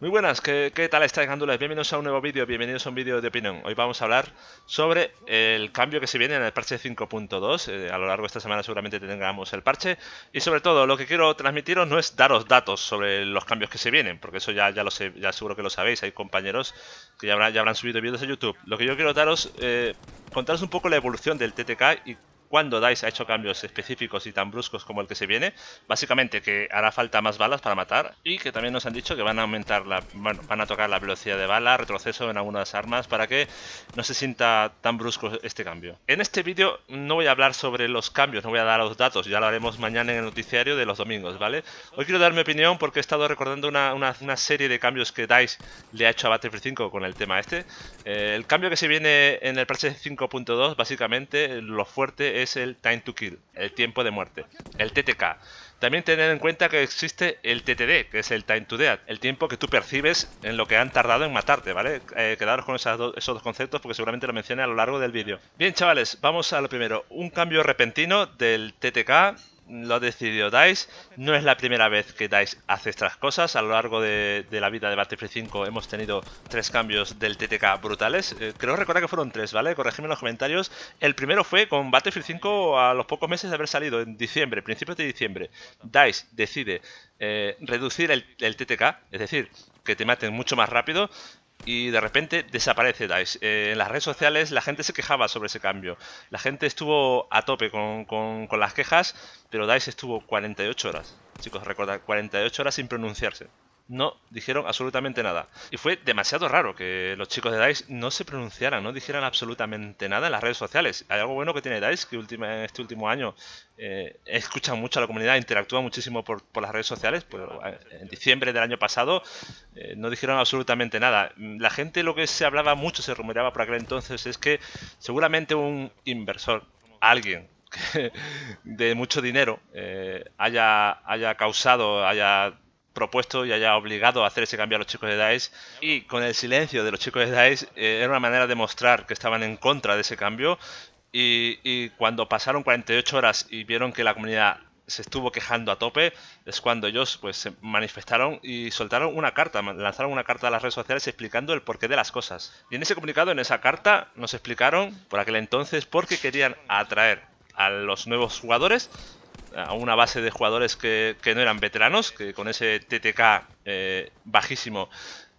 Muy buenas, ¿qué, tal estáis, gandulas? Bienvenidos a un nuevo vídeo, bienvenidos a un vídeo de opinión. Hoy vamos a hablar sobre el cambio que se viene en el parche 5.2. Eh, a lo largo de esta semana seguramente tengamos el parche. Y sobre todo, lo que quiero transmitiros no es daros datos sobre los cambios que se vienen, porque eso ya, ya lo sé, ya seguro que lo sabéis, hay compañeros que ya habrán, ya habrán subido vídeos a YouTube. Lo que yo quiero daros, eh, contaros un poco la evolución del TTK y cuando Dice ha hecho cambios específicos y tan bruscos como el que se viene. Básicamente que hará falta más balas para matar y que también nos han dicho que van a aumentar la, bueno, van a tocar la velocidad de bala, retroceso en algunas armas para que no se sienta tan brusco este cambio. En este vídeo no voy a hablar sobre los cambios, no voy a dar los datos, ya lo haremos mañana en el noticiario de los domingos, ¿vale? Hoy quiero dar mi opinión porque he estado recordando una, serie de cambios que Dice le ha hecho a Battlefield 5 con el tema este. Eh, el cambio que se viene en el parche 5.2 básicamente lo fuerte es el Time to Kill, el tiempo de muerte, el TTK. También tener en cuenta que existe el TTD, que es el Time to Death, el tiempo que tú percibes en lo que han tardado en matarte, ¿vale? Eh, quedaros con esos dos conceptos porque seguramente lo mencioné a lo largo del vídeo. Bien, chavales, vamos a lo primero. Un cambio repentino del TTK lo decidió DICE. No es la primera vez que DICE hace estas cosas. A lo largo de, la vida de Battlefield 5 hemos tenido tres cambios del TTK brutales. Eh, creo recordar que fueron tres, ¿vale? Corregidme en los comentarios. El primero fue con Battlefield 5 a los pocos meses de haber salido, en diciembre, principios de diciembre. DICE decide eh, reducir el TTK, es decir, que te maten mucho más rápido y de repente desaparece DICE. Eh, en las redes sociales la gente se quejaba sobre ese cambio. La gente estuvo a tope con, con, con las quejas, pero DICE estuvo 48 horas. Chicos, recordad, 48 horas sin pronunciarse no dijeron absolutamente nada. Y fue demasiado raro que los chicos de DICE no se pronunciaran, no dijeran absolutamente nada en las redes sociales. Hay algo bueno que tiene DICE, que en este último año eh, escucha mucho a la comunidad, interactúa muchísimo por, por las redes sociales. pero pues, en diciembre del año pasado eh, no dijeron absolutamente nada. La gente lo que se hablaba mucho, se rumoreaba por aquel entonces, es que seguramente un inversor, alguien de mucho dinero, eh, haya, haya causado, haya propuesto y haya obligado a hacer ese cambio a los chicos de DICE. Y con el silencio de los chicos de DICE eh, era una manera de mostrar que estaban en contra de ese cambio. Y, y cuando pasaron 48 horas y vieron que la comunidad se estuvo quejando a tope es cuando ellos pues se manifestaron y soltaron una carta, lanzaron una carta a las redes sociales explicando el porqué de las cosas. Y en ese comunicado, en esa carta, nos explicaron por aquel entonces por qué querían atraer a los nuevos jugadores a una base de jugadores que, que no eran veteranos, que con ese TTK eh, bajísimo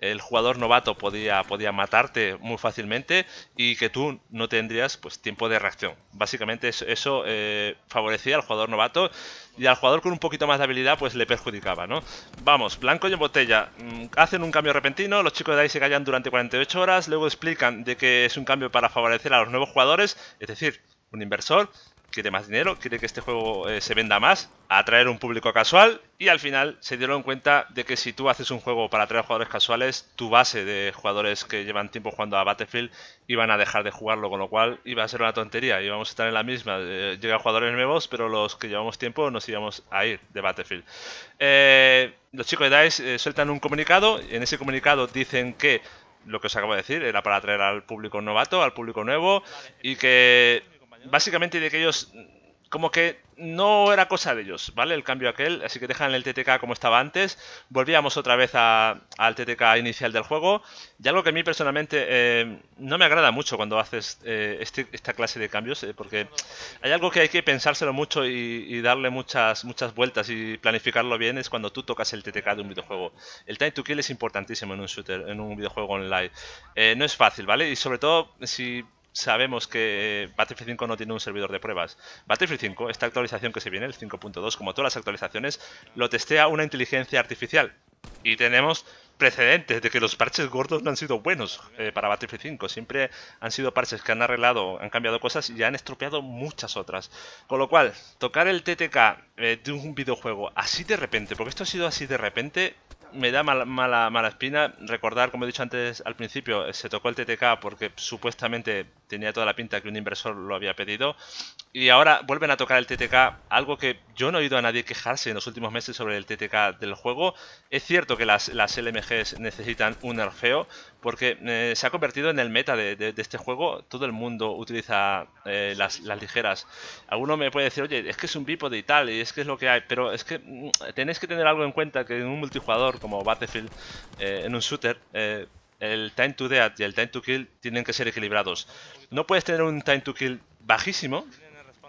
el jugador novato podía, podía matarte muy fácilmente y que tú no tendrías pues tiempo de reacción. Básicamente eso, eh, favorecía al jugador novato y al jugador con un poquito más de habilidad pues le perjudicaba, ¿no? Vamos, blanco y botella, mm, hacen un cambio repentino, los chicos de ahí se callan durante 48 horas, luego explican de que es un cambio para favorecer a los nuevos jugadores, es decir, un inversor quiere más dinero, quiere que este juego eh, se venda más, atraer un público casual y al final se dieron cuenta de que si tú haces un juego para atraer jugadores casuales, tu base de jugadores que llevan tiempo jugando a Battlefield iban a dejar de jugarlo, con lo cual iba a ser una tontería, íbamos a estar en la misma, Llega eh, llegan jugadores nuevos, pero los que llevamos tiempo nos íbamos a ir de Battlefield. Eh, los chicos de DICE sueltan un comunicado, en ese comunicado dicen que lo que os acabo de decir era para atraer al público novato, al público nuevo y que básicamente de que ellos como que no era cosa de ellos, ¿vale? El cambio aquel, así que dejan el TTK como estaba antes, volvíamos otra vez al TTK inicial del juego, y algo que a mí personalmente eh, no me agrada mucho cuando haces eh, este, esta clase de cambios, eh, porque hay algo que hay que pensárselo mucho y, darle muchas, muchas vueltas y planificarlo bien, es cuando tú tocas el TTK de un videojuego. El time to kill es importantísimo en un shooter, en un videojuego online. no es fácil, ¿vale? Y sobre todo si sabemos que eh, Battlefield 5 no tiene un servidor de pruebas. Battlefield 5, esta actualización que se viene, el 5.2, como todas las actualizaciones, lo testea una inteligencia artificial. Y tenemos precedentes de que los parches gordos no han sido buenos eh, para Battlefield 5. Siempre han sido parches que han arreglado, han cambiado cosas y han estropeado muchas otras. Con lo cual, tocar el TTK eh, de un videojuego así de repente, porque esto ha sido así de repente, me da mala, espina recordar, como he dicho antes al principio, se tocó el TTK porque supuestamente tenía toda la pinta que un inversor lo había pedido. Y ahora vuelven a tocar el TTK, algo que yo no he oído a nadie quejarse en los últimos meses sobre el TTK del juego. Es cierto que las, las LMGs necesitan un nerfeo, porque eh, se ha convertido en el meta de, este juego. Todo el mundo utiliza eh, las, ligeras. Alguno me puede decir, oye, es que es un bípode y tal, y es que es lo que hay, pero es que mm, tenéis que tener algo en cuenta que en un multijugador como Battlefield, eh, en un shooter, el time to death y el time to kill tienen que ser equilibrados. No puedes tener un time to kill bajísimo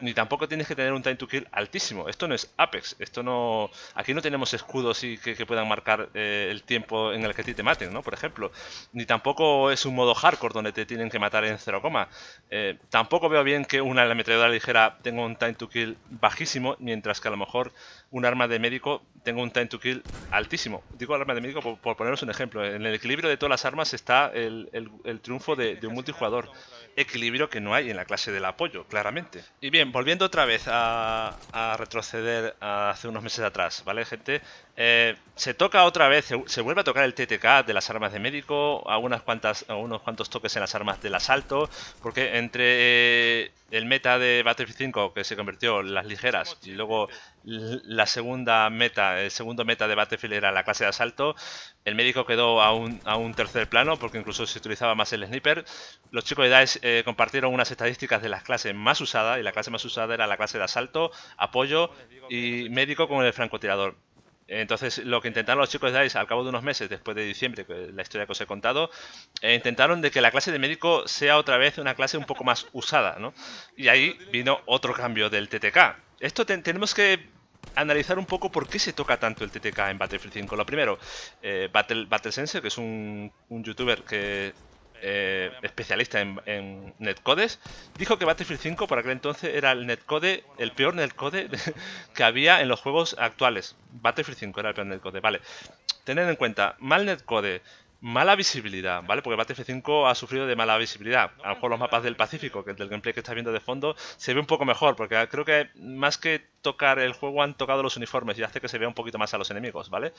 ni tampoco tienes que tener un time to kill altísimo. Esto no es Apex, esto no. Aquí no tenemos escudos y que, puedan marcar eh, el tiempo en el que ti te maten, ¿no? Por ejemplo. Ni tampoco es un modo hardcore donde te tienen que matar en 0, coma eh, tampoco veo bien que una ametralladora ligera tenga un time to kill bajísimo, mientras que a lo mejor un arma de médico tenga un time to kill altísimo. Digo arma de médico por, poneros un ejemplo. En el equilibrio de todas las armas está el, triunfo de, de un multijugador. Equilibrio que no hay en la clase del apoyo, claramente. Y bien, bien, volviendo otra vez a, retroceder hace unos meses atrás, ¿vale, gente? Eh, se toca otra vez, se, vuelve a tocar el TTK de las armas de médico, a cuantas, unos cuantos toques en las armas del asalto, porque entre eh, el meta de Battlefield 5 que se convirtió en las ligeras y luego la segunda meta, el segundo meta de Battlefield era la clase de asalto, el médico quedó a un, a un tercer plano porque incluso se utilizaba más el sniper. Los chicos de DICE eh, compartieron unas estadísticas de las clases más usadas y la clase más usada era la clase de asalto, apoyo y médico con el francotirador. Entonces, lo que intentaron los chicos de DICE al cabo de unos meses, después de diciembre, que la historia que os he contado, eh, intentaron de que la clase de médico sea otra vez una clase un poco más usada, ¿no? Y ahí vino otro cambio del TTK. Esto tenemos que analizar un poco por qué se toca tanto el TTK en Battlefield 5. Lo primero, eh, Battle, Battlesense, que es un youtuber que eh, especialista en, netcodes, dijo que Battlefield 5 por aquel entonces era el netcode, el peor netcode que había en los juegos actuales. Battlefield 5 era el peor netcode, vale. Tened en cuenta, mal netcode, mala visibilidad, ¿vale? Porque Battlefield 5 ha sufrido de mala visibilidad. A lo mejor los mapas del Pacífico, que del gameplay que está viendo de fondo, se ve un poco mejor, porque creo que más que tocar el juego han tocado los uniformes y hace que se vea un poquito más a los enemigos, ¿vale?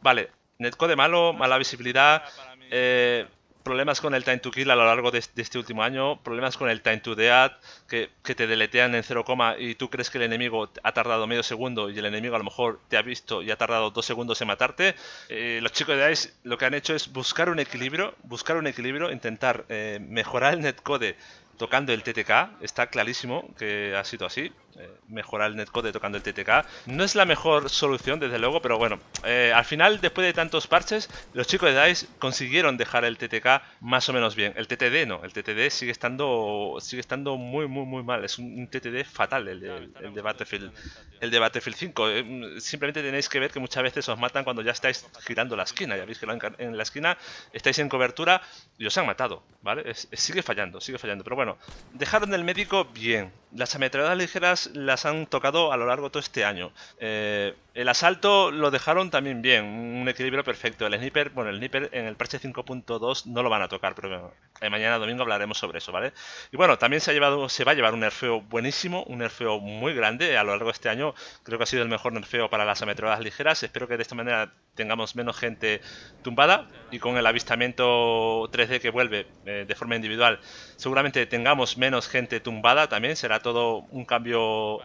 Vale, netcode malo, mala visibilidad, eh, problemas con el time to kill a lo largo de, este último año, problemas con el time to death, que, te deletean en 0, y tú crees que el enemigo ha tardado medio segundo y el enemigo a lo mejor te ha visto y ha tardado dos segundos en matarte. Eh, los chicos de DICE lo que han hecho es buscar un equilibrio, buscar un equilibrio, intentar eh, mejorar el netcode tocando el TTK, está clarísimo que ha sido así. Eh, mejorar el netcode tocando el TTK. No es la mejor solución, desde luego, pero bueno. Eh, al final, después de tantos parches, los chicos de DICE consiguieron dejar el TTK más o menos bien. El TTD no, el TTD sigue estando sigue estando muy, muy, muy mal. Es un, TTD fatal el, de Battlefield, el de Battlefield 5. Eh, mm, simplemente tenéis que ver que muchas veces os matan cuando ya estáis girando la esquina. Ya veis que en la esquina estáis en cobertura y os han matado, ¿vale? sigue fallando, sigue fallando. Pero bueno, dejaron el médico bien. Las ametralladoras ligeras las han tocado a lo largo de todo este año. Eh, el asalto lo dejaron también bien, un equilibrio perfecto. El sniper, bueno, el sniper en el parche 5.2 no lo van a tocar, pero eh, mañana domingo hablaremos sobre eso, ¿vale? Y bueno, también se, ha llevado, se va a llevar un nerfeo buenísimo, un nerfeo muy grande a lo largo de este año. Creo que ha sido el mejor nerfeo para las ametralladoras ligeras. Espero que de esta manera tengamos menos gente tumbada y con el avistamiento 3D que vuelve eh, de forma individual, seguramente tengamos menos gente tumbada también, será todo un cambio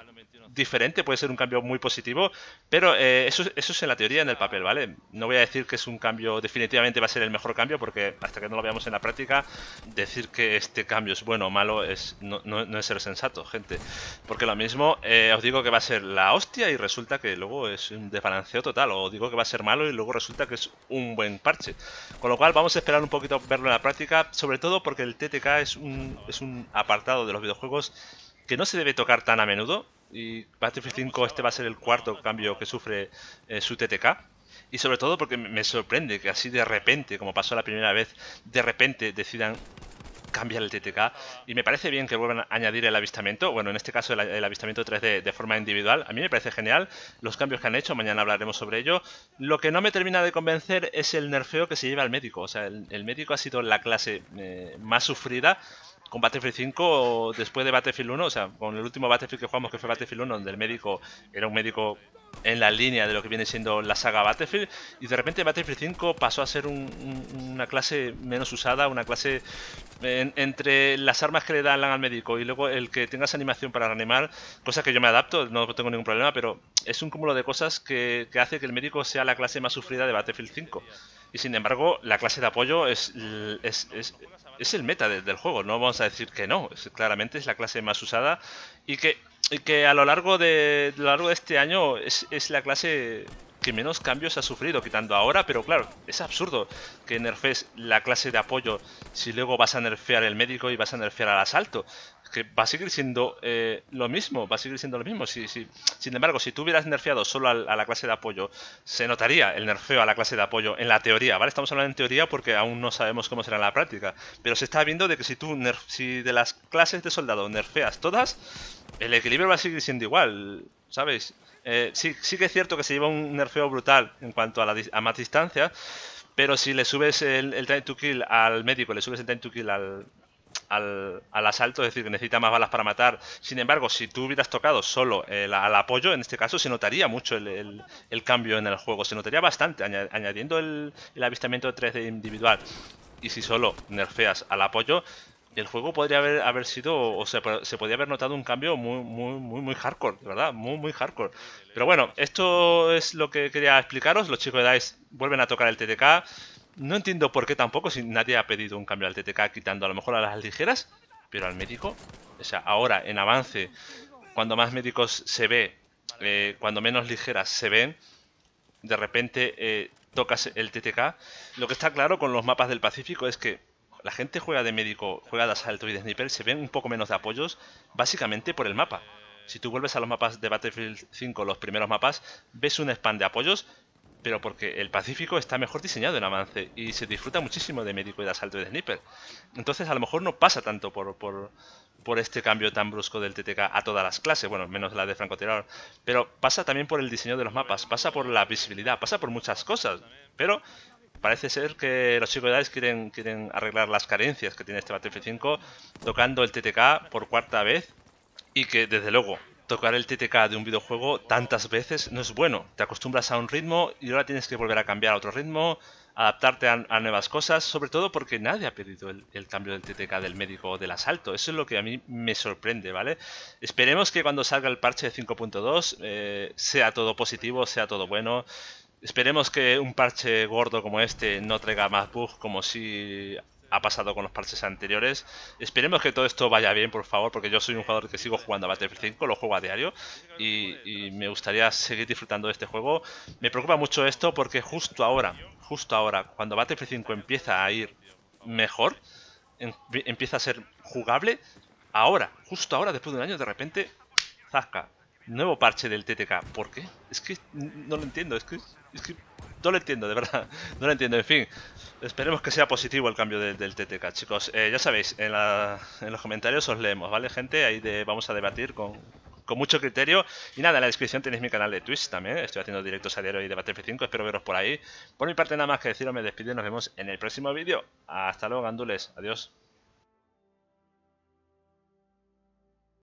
diferente, puede ser un cambio muy positivo, pero eh, eso, es en la teoría, en el papel, ¿vale? No voy a decir que es un cambio, definitivamente va a ser el mejor cambio, porque hasta que no lo veamos en la práctica, decir que este cambio es bueno o malo es, no, es ser sensato, gente. Porque lo mismo, eh, os digo que va a ser la hostia y resulta que luego es un desbalanceo total, o digo que va a ser malo y luego resulta que es un buen parche. Con lo cual vamos a esperar un poquito a verlo en la práctica, sobre todo porque el TTK es un apartado de los videojuegos que no se debe tocar tan a menudo y Battlefield 5 este va a ser el cuarto cambio que sufre eh, su TTK. Y sobre todo porque me sorprende que así de repente, como pasó la primera vez, de repente decidan cambiar el TTK. Y me parece bien que vuelvan a añadir el avistamiento. Bueno, en este caso el, avistamiento 3D de forma individual. A mí me parece genial los cambios que han hecho. Mañana hablaremos sobre ello. Lo que no me termina de convencer es el nerfeo que se lleva al médico. O sea, el, médico ha sido la clase eh, más sufrida con Battlefield 5 después de Battlefield 1, o sea, con el último Battlefield que jugamos que fue Battlefield 1, donde el médico era un médico en la línea de lo que viene siendo la saga Battlefield, y de repente Battlefield 5 pasó a ser una clase menos usada, una clase entre las armas que le dan al médico y luego el que tengas animación para reanimar, cosa que yo me adapto, no tengo ningún problema, pero es un cúmulo de cosas que, que hace que el médico sea la clase más sufrida de Battlefield 5. Y sin embargo, la clase de apoyo es, es, es, es el meta del juego, no vamos a decir que no, claramente es la clase más usada y que, que a, lo largo de, a lo largo de este año es, la clase que menos cambios ha sufrido, quitando ahora, pero claro, es absurdo que nerfees la clase de apoyo si luego vas a nerfear el médico y vas a nerfear al asalto. Que va a seguir siendo eh, lo mismo, va a seguir siendo lo mismo. sin embargo, si tú hubieras nerfeado solo a, la clase de apoyo, se notaría el nerfeo a la clase de apoyo en la teoría, ¿vale? Estamos hablando en teoría porque aún no sabemos cómo será en la práctica. Pero se está viendo de que si tú, si de las clases de soldado nerfeas todas, el equilibrio va a seguir siendo igual. ¿Sabéis? Eh, sí, sí que es cierto que se lleva un nerfeo brutal en cuanto a, la, más distancia, pero si le subes el, time to kill al médico, le subes el time to kill al, al, asalto, es decir, que necesita más balas para matar. Sin embargo, si tú hubieras tocado solo al apoyo, en este caso se notaría mucho el, el cambio en el juego, se notaría bastante, añadiendo el, avistamiento 3D individual. Y si solo nerfeas al apoyo, el juego podría haber, haber sido, o sea, se podría haber notado un cambio muy, muy, muy, muy hardcore, verdad, muy, muy hardcore. Pero bueno, esto es lo que quería explicaros. Los chicos de DICE vuelven a tocar el TTK. No entiendo por qué tampoco, si nadie ha pedido un cambio al TTK, quitando a lo mejor a las ligeras, pero al médico. O sea, ahora en avance, cuando más médicos se ve, eh, cuando menos ligeras se ven, de repente eh, tocas el TTK. Lo que está claro con los mapas del Pacífico es que la gente juega de médico, juega de asalto y de sniper, se ven un poco menos de apoyos, básicamente por el mapa. Si tú vuelves a los mapas de Battlefield 5, los primeros mapas, ves un spam de apoyos, pero porque el Pacífico está mejor diseñado en avance y se disfruta muchísimo de médico y de asalto y de sniper. Entonces a lo mejor no pasa tanto por, por este cambio tan brusco del TTK a todas las clases, bueno, menos la de francotirador, pero pasa también por el diseño de los mapas, pasa por la visibilidad, pasa por muchas cosas, pero parece ser que los chicos de quieren, quieren arreglar las carencias que tiene este Battlefield 5 tocando el TTK por cuarta vez y que desde luego tocar el TTK de un videojuego tantas veces no es bueno. Te acostumbras a un ritmo y ahora tienes que volver a cambiar a otro ritmo, adaptarte a, nuevas cosas, sobre todo porque nadie ha pedido el, cambio del TTK del médico del asalto. Eso es lo que a mí me sorprende, ¿vale? Esperemos que cuando salga el parche de 5.2 eh, sea todo positivo, sea todo bueno Esperemos que un parche gordo como este no traiga más bugs como si ha pasado con los parches anteriores. Esperemos que todo esto vaya bien, por favor, porque yo soy un jugador que sigo jugando a Battlefield 5, lo juego a diario y, me gustaría seguir disfrutando de este juego. Me preocupa mucho esto porque justo ahora, justo ahora, cuando Battlefield 5 empieza a ir mejor, em, empieza a ser jugable, ahora, justo ahora, después de un año, de repente, zasca, Nuevo parche del TTK. ¿Por qué? Es que no lo entiendo. Es que, es no lo entiendo, de verdad. No lo entiendo. En fin, esperemos que sea positivo el cambio del TTK, chicos. Eh, ya sabéis, en, los comentarios os leemos, ¿vale, gente? Ahí vamos a debatir con, mucho criterio. Y nada, en la descripción tenéis mi canal de Twitch también. Estoy haciendo directos a diario y de f 5. Espero veros por ahí. Por mi parte, nada más que deciros, me despido y nos vemos en el próximo vídeo. Hasta luego, gandules. Adiós.